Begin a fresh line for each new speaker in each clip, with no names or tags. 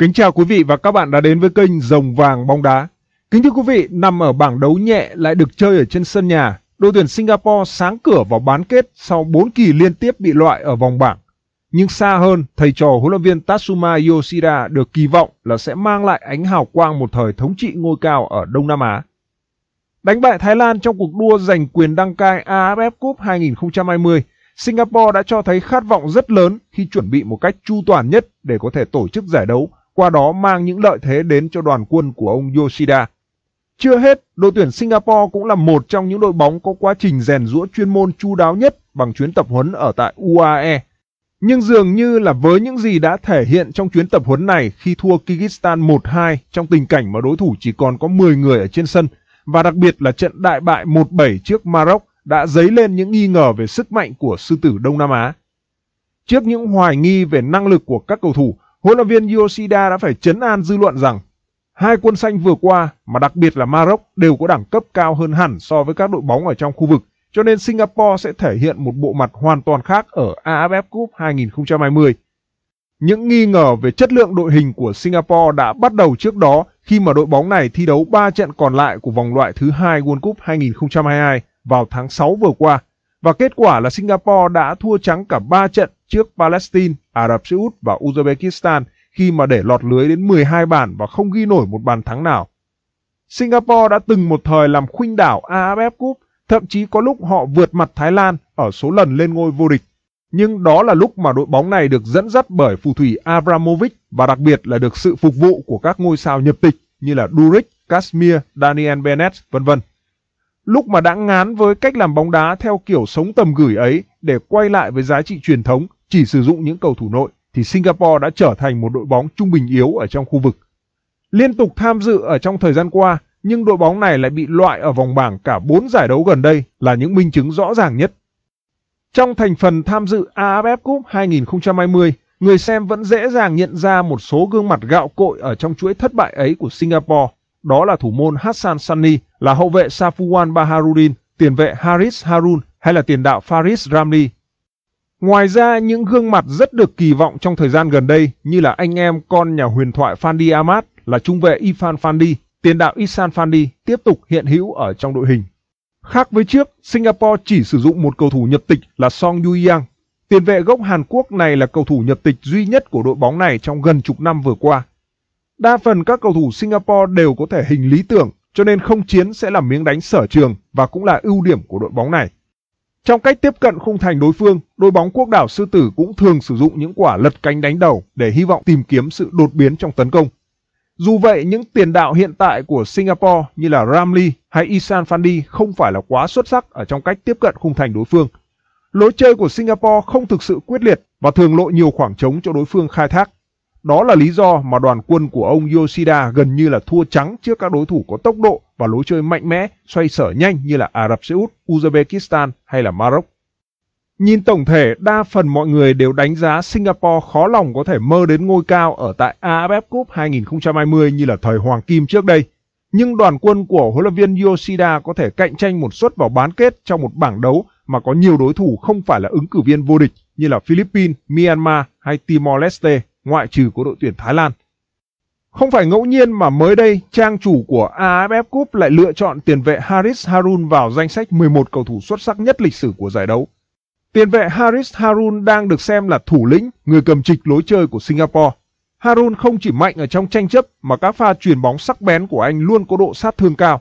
Kính chào quý vị và các bạn đã đến với kênh Rồng Vàng Bóng Đá. Kính thưa quý vị, nằm ở bảng đấu nhẹ lại được chơi ở trên sân nhà, đội tuyển Singapore sáng cửa vào bán kết sau 4 kỳ liên tiếp bị loại ở vòng bảng. Nhưng xa hơn, thầy trò huấn luyện viên Tatsuma Yoshida được kỳ vọng là sẽ mang lại ánh hào quang một thời thống trị ngôi cao ở Đông Nam Á. Đánh bại Thái Lan trong cuộc đua giành quyền đăng cai AFF Cup 2020, Singapore đã cho thấy khát vọng rất lớn khi chuẩn bị một cách chu toàn nhất để có thể tổ chức giải đấu qua đó mang những lợi thế đến cho đoàn quân của ông Yoshida. Chưa hết, đội tuyển Singapore cũng là một trong những đội bóng có quá trình rèn rũa chuyên môn chu đáo nhất bằng chuyến tập huấn ở tại UAE. Nhưng dường như là với những gì đã thể hiện trong chuyến tập huấn này khi thua Kyrgyzstan 1-2 trong tình cảnh mà đối thủ chỉ còn có 10 người ở trên sân và đặc biệt là trận đại bại 1-7 trước Maroc đã dấy lên những nghi ngờ về sức mạnh của sư tử Đông Nam Á. Trước những hoài nghi về năng lực của các cầu thủ, huấn luyện viên Yoshida đã phải chấn an dư luận rằng hai quân xanh vừa qua mà đặc biệt là Maroc đều có đẳng cấp cao hơn hẳn so với các đội bóng ở trong khu vực, cho nên Singapore sẽ thể hiện một bộ mặt hoàn toàn khác ở AFF Cup 2020. Những nghi ngờ về chất lượng đội hình của Singapore đã bắt đầu trước đó khi mà đội bóng này thi đấu 3 trận còn lại của vòng loại thứ hai World Cup 2022 vào tháng 6 vừa qua và kết quả là Singapore đã thua trắng cả 3 trận trước Palestine, Ả Rập Xê Út và Uzbekistan khi mà để lọt lưới đến 12 bàn và không ghi nổi một bàn thắng nào. Singapore đã từng một thời làm khuynh đảo AFF Cup, thậm chí có lúc họ vượt mặt Thái Lan ở số lần lên ngôi vô địch. Nhưng đó là lúc mà đội bóng này được dẫn dắt bởi phù thủy Abramovich và đặc biệt là được sự phục vụ của các ngôi sao nhập tịch như là Duric, Kashmir, Daniel Bennett, vân vân lúc mà đã ngán với cách làm bóng đá theo kiểu sống tầm gửi ấy để quay lại với giá trị truyền thống chỉ sử dụng những cầu thủ nội thì Singapore đã trở thành một đội bóng trung bình yếu ở trong khu vực. Liên tục tham dự ở trong thời gian qua, nhưng đội bóng này lại bị loại ở vòng bảng cả 4 giải đấu gần đây là những minh chứng rõ ràng nhất. Trong thành phần tham dự AFF Cup 2020, người xem vẫn dễ dàng nhận ra một số gương mặt gạo cội ở trong chuỗi thất bại ấy của Singapore đó là thủ môn Hassan Sunny, là hậu vệ Safuan Baharudin, tiền vệ Haris Harun hay là tiền đạo Faris Ramli. Ngoài ra, những gương mặt rất được kỳ vọng trong thời gian gần đây như là anh em con nhà huyền thoại Fandi Ahmad là trung vệ Ifan Fandi, tiền đạo Isan Fandi tiếp tục hiện hữu ở trong đội hình. Khác với trước, Singapore chỉ sử dụng một cầu thủ nhập tịch là Song Yu Yang. Tiền vệ gốc Hàn Quốc này là cầu thủ nhập tịch duy nhất của đội bóng này trong gần chục năm vừa qua. Đa phần các cầu thủ Singapore đều có thể hình lý tưởng, cho nên không chiến sẽ là miếng đánh sở trường và cũng là ưu điểm của đội bóng này. Trong cách tiếp cận khung thành đối phương, đội bóng quốc đảo sư tử cũng thường sử dụng những quả lật cánh đánh đầu để hy vọng tìm kiếm sự đột biến trong tấn công. Dù vậy, những tiền đạo hiện tại của Singapore như là Ramli hay Isan Fandi không phải là quá xuất sắc ở trong cách tiếp cận khung thành đối phương. Lối chơi của Singapore không thực sự quyết liệt và thường lộ nhiều khoảng trống cho đối phương khai thác. Đó là lý do mà đoàn quân của ông Yoshida gần như là thua trắng trước các đối thủ có tốc độ và lối chơi mạnh mẽ, xoay sở nhanh như là Ả Rập Xê Út, Uzbekistan hay là Maroc. Nhìn tổng thể, đa phần mọi người đều đánh giá Singapore khó lòng có thể mơ đến ngôi cao ở tại AFF Cup 2020 như là thời Hoàng Kim trước đây. Nhưng đoàn quân của huấn luyện viên Yoshida có thể cạnh tranh một suất vào bán kết trong một bảng đấu mà có nhiều đối thủ không phải là ứng cử viên vô địch như là Philippines, Myanmar hay Timor-Leste ngoại trừ của đội tuyển Thái Lan. Không phải ngẫu nhiên mà mới đây, trang chủ của AFF Cup lại lựa chọn tiền vệ Harris Harun vào danh sách 11 cầu thủ xuất sắc nhất lịch sử của giải đấu. Tiền vệ Harris Harun đang được xem là thủ lĩnh, người cầm trịch lối chơi của Singapore. Harun không chỉ mạnh ở trong tranh chấp mà các pha chuyền bóng sắc bén của anh luôn có độ sát thương cao.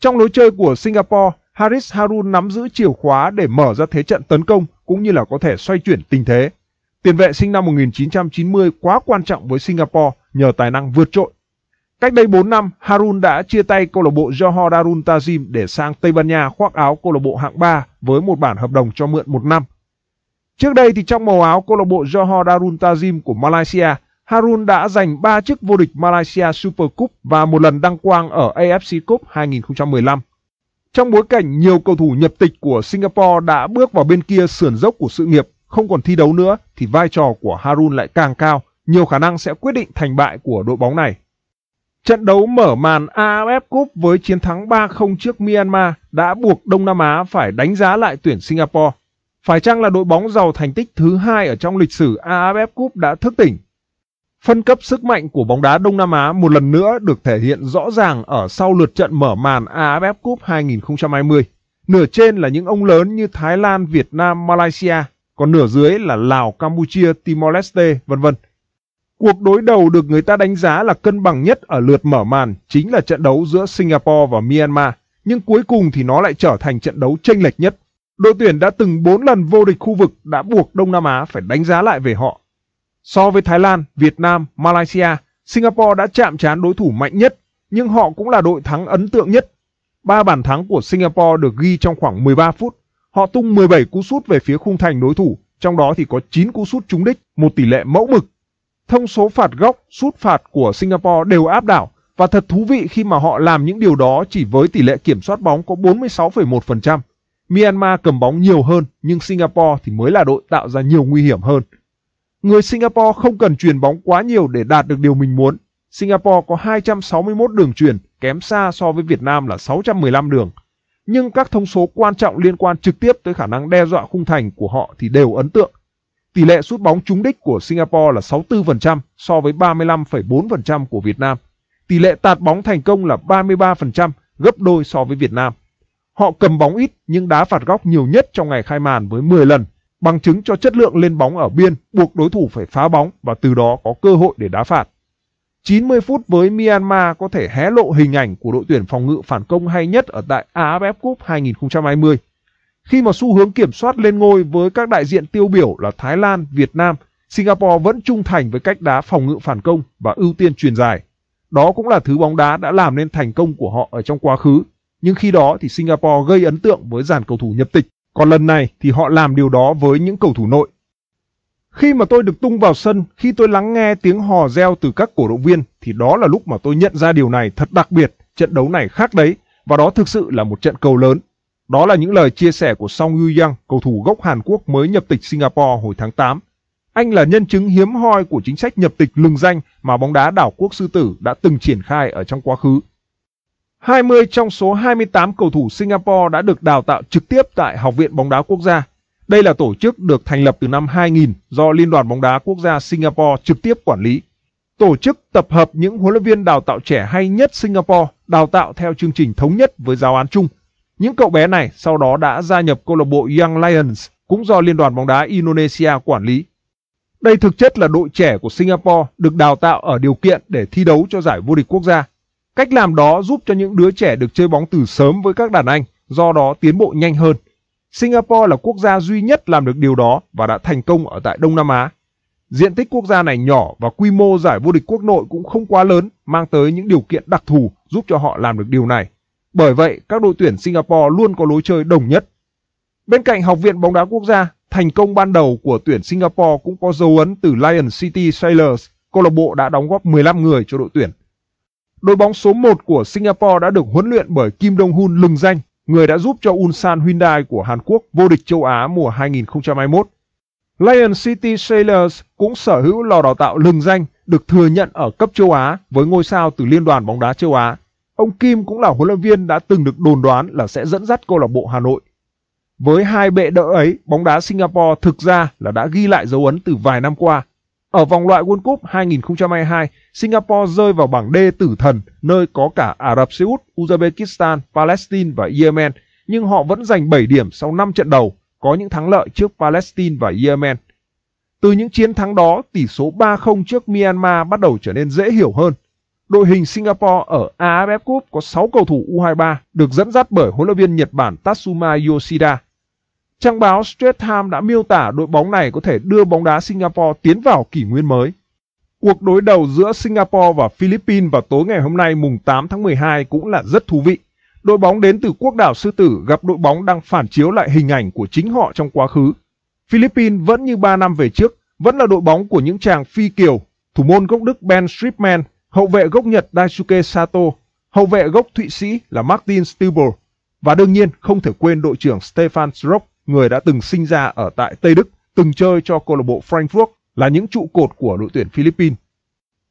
Trong lối chơi của Singapore, Harris Harun nắm giữ chìa khóa để mở ra thế trận tấn công cũng như là có thể xoay chuyển tình thế. Tiền vệ sinh năm 1990 quá quan trọng với Singapore nhờ tài năng vượt trội. Cách đây 4 năm, Harun đã chia tay câu lạc bộ Johor Darun Tazim để sang Tây Ban Nha khoác áo câu lạc bộ hạng 3 với một bản hợp đồng cho mượn một năm. Trước đây thì trong màu áo câu lạc bộ Johor Darun Tazim của Malaysia, Harun đã giành 3 chức vô địch Malaysia Super Cup và một lần đăng quang ở AFC Cup 2015. Trong bối cảnh nhiều cầu thủ nhập tịch của Singapore đã bước vào bên kia sườn dốc của sự nghiệp không còn thi đấu nữa thì vai trò của Harun lại càng cao, nhiều khả năng sẽ quyết định thành bại của đội bóng này. Trận đấu mở màn AFF Cup với chiến thắng 3-0 trước Myanmar đã buộc Đông Nam Á phải đánh giá lại tuyển Singapore. Phải chăng là đội bóng giàu thành tích thứ hai ở trong lịch sử AFF Cup đã thức tỉnh? Phân cấp sức mạnh của bóng đá Đông Nam Á một lần nữa được thể hiện rõ ràng ở sau lượt trận mở màn AFF Cup 2020. Nửa trên là những ông lớn như Thái Lan, Việt Nam, Malaysia còn nửa dưới là Lào, Campuchia, Timor Leste, vân vân. Cuộc đối đầu được người ta đánh giá là cân bằng nhất ở lượt mở màn chính là trận đấu giữa Singapore và Myanmar, nhưng cuối cùng thì nó lại trở thành trận đấu chênh lệch nhất. Đội tuyển đã từng 4 lần vô địch khu vực đã buộc Đông Nam Á phải đánh giá lại về họ. So với Thái Lan, Việt Nam, Malaysia, Singapore đã chạm trán đối thủ mạnh nhất, nhưng họ cũng là đội thắng ấn tượng nhất. Ba bàn thắng của Singapore được ghi trong khoảng 13 phút Họ tung 17 cú sút về phía khung thành đối thủ, trong đó thì có 9 cú sút trúng đích, một tỷ lệ mẫu mực. Thông số phạt góc, sút phạt của Singapore đều áp đảo và thật thú vị khi mà họ làm những điều đó chỉ với tỷ lệ kiểm soát bóng có 46,1%. Myanmar cầm bóng nhiều hơn nhưng Singapore thì mới là đội tạo ra nhiều nguy hiểm hơn. Người Singapore không cần truyền bóng quá nhiều để đạt được điều mình muốn. Singapore có 261 đường truyền kém xa so với Việt Nam là 615 đường nhưng các thông số quan trọng liên quan trực tiếp tới khả năng đe dọa khung thành của họ thì đều ấn tượng. Tỷ lệ sút bóng trúng đích của Singapore là 64% so với 35,4% của Việt Nam. Tỷ lệ tạt bóng thành công là 33%, gấp đôi so với Việt Nam. Họ cầm bóng ít nhưng đá phạt góc nhiều nhất trong ngày khai màn với 10 lần, bằng chứng cho chất lượng lên bóng ở biên buộc đối thủ phải phá bóng và từ đó có cơ hội để đá phạt. 90 phút với Myanmar có thể hé lộ hình ảnh của đội tuyển phòng ngự phản công hay nhất ở tại AFF Cup 2020. Khi mà xu hướng kiểm soát lên ngôi với các đại diện tiêu biểu là Thái Lan, Việt Nam, Singapore vẫn trung thành với cách đá phòng ngự phản công và ưu tiên truyền dài. Đó cũng là thứ bóng đá đã làm nên thành công của họ ở trong quá khứ. Nhưng khi đó thì Singapore gây ấn tượng với dàn cầu thủ nhập tịch. Còn lần này thì họ làm điều đó với những cầu thủ nội khi mà tôi được tung vào sân, khi tôi lắng nghe tiếng hò reo từ các cổ động viên thì đó là lúc mà tôi nhận ra điều này thật đặc biệt, trận đấu này khác đấy và đó thực sự là một trận cầu lớn. Đó là những lời chia sẻ của Song Yu Yang, cầu thủ gốc Hàn Quốc mới nhập tịch Singapore hồi tháng 8. Anh là nhân chứng hiếm hoi của chính sách nhập tịch lừng danh mà bóng đá đảo quốc sư tử đã từng triển khai ở trong quá khứ. 20 trong số 28 cầu thủ Singapore đã được đào tạo trực tiếp tại Học viện bóng đá quốc gia đây là tổ chức được thành lập từ năm 2000 do Liên đoàn bóng đá quốc gia Singapore trực tiếp quản lý. Tổ chức tập hợp những huấn luyện viên đào tạo trẻ hay nhất Singapore đào tạo theo chương trình thống nhất với giáo án chung. Những cậu bé này sau đó đã gia nhập câu lạc bộ Young Lions cũng do Liên đoàn bóng đá Indonesia quản lý. Đây thực chất là đội trẻ của Singapore được đào tạo ở điều kiện để thi đấu cho giải vô địch quốc gia. Cách làm đó giúp cho những đứa trẻ được chơi bóng từ sớm với các đàn anh, do đó tiến bộ nhanh hơn – Singapore là quốc gia duy nhất làm được điều đó và đã thành công ở tại Đông Nam Á. Diện tích quốc gia này nhỏ và quy mô giải vô địch quốc nội cũng không quá lớn, mang tới những điều kiện đặc thù giúp cho họ làm được điều này. Bởi vậy, các đội tuyển Singapore luôn có lối chơi đồng nhất. Bên cạnh Học viện bóng đá quốc gia, thành công ban đầu của tuyển Singapore cũng có dấu ấn từ Lion City Sailors, câu lạc bộ đã đóng góp 15 người cho đội tuyển. Đội bóng số 1 của Singapore đã được huấn luyện bởi Kim Dong-hun lừng danh người đã giúp cho Ulsan Hyundai của Hàn Quốc vô địch châu Á mùa 2021. Lion City Sailors cũng sở hữu lò đào tạo lừng danh được thừa nhận ở cấp châu Á với ngôi sao từ Liên đoàn bóng đá châu Á. Ông Kim cũng là huấn luyện viên đã từng được đồn đoán là sẽ dẫn dắt câu lạc bộ Hà Nội. Với hai bệ đỡ ấy, bóng đá Singapore thực ra là đã ghi lại dấu ấn từ vài năm qua ở vòng loại World Cup 2022, Singapore rơi vào bảng D tử thần, nơi có cả Ả Rập Xê Út, Uzbekistan, Palestine và Yemen, nhưng họ vẫn giành 7 điểm sau 5 trận đầu, có những thắng lợi trước Palestine và Yemen. Từ những chiến thắng đó, tỷ số 3-0 trước Myanmar bắt đầu trở nên dễ hiểu hơn. Đội hình Singapore ở AFF Cup có 6 cầu thủ U23 được dẫn dắt bởi huấn luyện viên Nhật Bản Tatsuma Yoshida. Trang báo Straits Times đã miêu tả đội bóng này có thể đưa bóng đá Singapore tiến vào kỷ nguyên mới. Cuộc đối đầu giữa Singapore và Philippines vào tối ngày hôm nay mùng 8 tháng 12 cũng là rất thú vị. Đội bóng đến từ quốc đảo Sư Tử gặp đội bóng đang phản chiếu lại hình ảnh của chính họ trong quá khứ. Philippines vẫn như 3 năm về trước, vẫn là đội bóng của những chàng phi kiều, thủ môn gốc Đức Ben Stripman, hậu vệ gốc Nhật Daisuke Sato, hậu vệ gốc Thụy Sĩ là Martin Stilber và đương nhiên không thể quên đội trưởng Stefan Strock người đã từng sinh ra ở tại Tây Đức, từng chơi cho câu lạc bộ Frankfurt là những trụ cột của đội tuyển Philippines.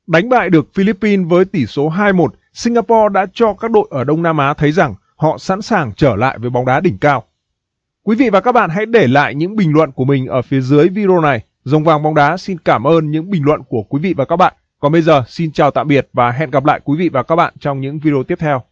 Đánh bại được Philippines với tỷ số 2-1, Singapore đã cho các đội ở Đông Nam Á thấy rằng họ sẵn sàng trở lại với bóng đá đỉnh cao. Quý vị và các bạn hãy để lại những bình luận của mình ở phía dưới video này. Rồng vàng bóng đá xin cảm ơn những bình luận của quý vị và các bạn. Còn bây giờ xin chào tạm biệt và hẹn gặp lại quý vị và các bạn trong những video tiếp theo.